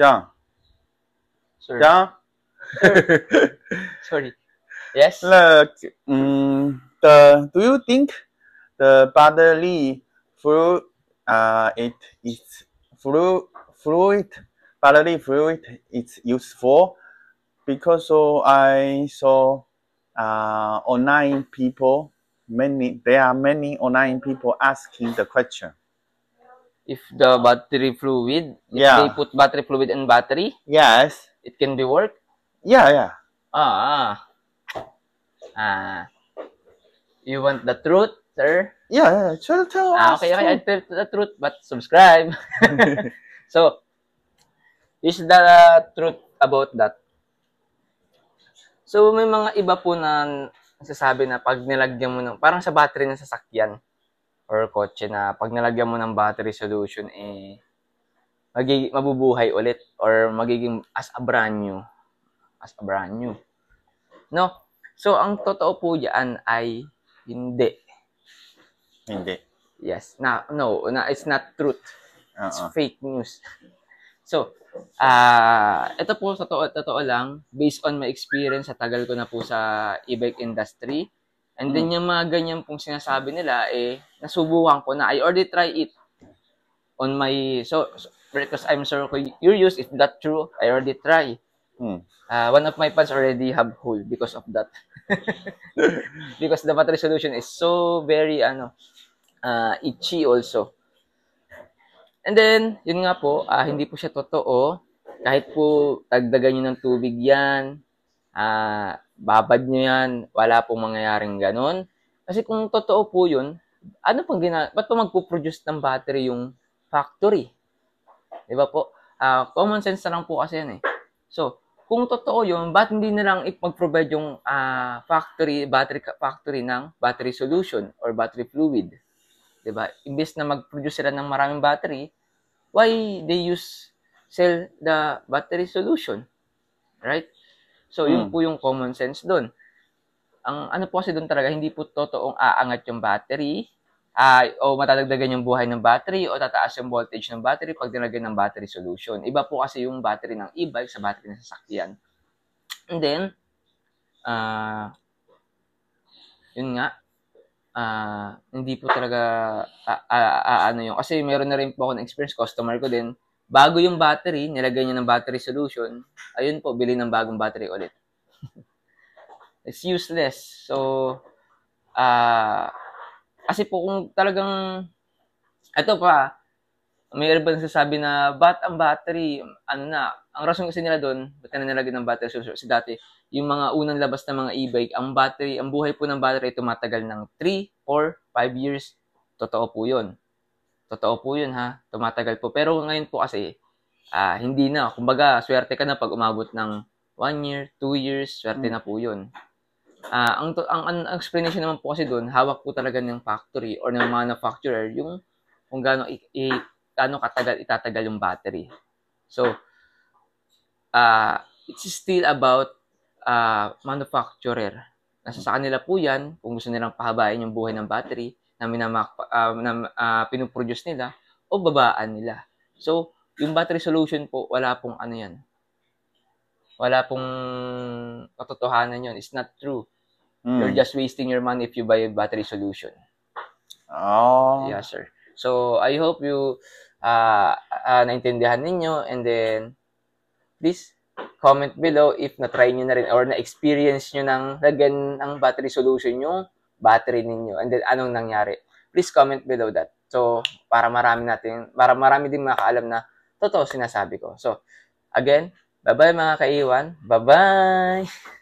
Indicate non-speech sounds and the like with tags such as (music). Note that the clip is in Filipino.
John. Sorry. John. Sorry. Yes. (laughs) Look, um, the do you think the bodily fluid uh, it is fluid fluid bodily fluid is useful because so I saw uh, online people many there are many online people asking the question if the battery fluid, if yeah. they put battery fluid in battery, yes, it can be work. Yeah, yeah. Ah, ah. ah. You want the truth, sir? Yeah, yeah. Tell, to tell ah, us. Okay, okay. tell the truth, but subscribe. (laughs) so, is the truth about that? So, may mga iba po na nasasabi na pag nilagyan mo ng, parang sa battery ng sasakyan, or kotse na pag nalagyan mo ng battery solution, eh, magig- mabubuhay ulit or magiging as a brand new. As a brand new. No? So, ang totoo po yan ay hindi. Hindi. Yes. Na, no, na, it's not truth. Uh-uh. fake news. So, ah uh, ito po, totoo, totoo lang, based on my experience, sa tagal ko na po sa e-bike industry, and then mm. yung mga ganyan pong sinasabi nila, eh, nasubukan ko na I already try it on my so, so because I'm so curious if that true I already try hmm. uh, one of my pants already have hole because of that (laughs) because the battery solution is so very ano uh, itchy also and then yun nga po uh, hindi po siya totoo kahit po dagdagan niyo ng tubig yan uh, babad niyo yan wala pong mangyayaring ganon kasi kung totoo po yun ano pang gina, ba't pa magpo-produce ng battery yung factory? Di ba po? Uh, common sense na lang po kasi yan eh. So, kung totoo yun, ba't hindi na lang mag-provide yung uh, factory, battery factory ng battery solution or battery fluid? Di ba diba? Imbes na mag-produce sila ng maraming battery, why they use sell the battery solution? Right? So, hmm. yun po yung common sense doon. Ang ano po kasi doon talaga, hindi po totoong aangat yung battery, uh, o matadagdagan yung buhay ng battery o tataas yung voltage ng battery pag dinagyan ng battery solution. Iba po kasi yung battery ng e-bike sa battery ng sasakyan. And then, uh, yun nga, uh, hindi po talaga uh, uh, uh, ano yung, kasi meron na rin po ako ng experience, customer ko din, bago yung battery, nilagay niya ng battery solution, ayun po, bili ng bagong battery ulit. (laughs) It's useless. So, ah, uh, kasi po kung talagang, ito pa, may mayroon ba nagsasabi na, bat ang battery, ano na, ang rason kasi nila doon, ba't na nilagay ng battery so, kasi dati, yung mga unang labas ng mga e-bike, ang battery, ang buhay po ng battery ay tumatagal ng 3, or 5 years. Totoo po yun. Totoo po yun ha, tumatagal po. Pero ngayon po kasi, uh, hindi na. Kumbaga, swerte ka na pag umabot ng 1 year, 2 years, swerte hmm. na po yun. Uh, ang, ang, ang, ang explanation naman po kasi doon, hawak po talaga ng factory or ng manufacturer yung kung gaano i, i gaano katagal itatagal yung battery. So, uh, it's still about uh, manufacturer. Nasa sa kanila po yan, kung gusto nilang pahabain yung buhay ng battery na, minamak, uh, na uh, pinuproduce nila o babaan nila. So, yung battery solution po, wala pong ano yan. Wala pong katotohanan yon It's not true. Mm. You're hmm. just wasting your money if you buy a battery solution. Oh. Yeah, sir. So, I hope you uh, uh, naintindihan ninyo and then please comment below if na-try nyo na rin or na-experience nyo ng lagyan ng battery solution yung battery ninyo and then anong nangyari. Please comment below that. So, para marami natin, para marami din makaalam na totoo sinasabi ko. So, again, bye-bye mga kaiwan. Bye-bye! (laughs)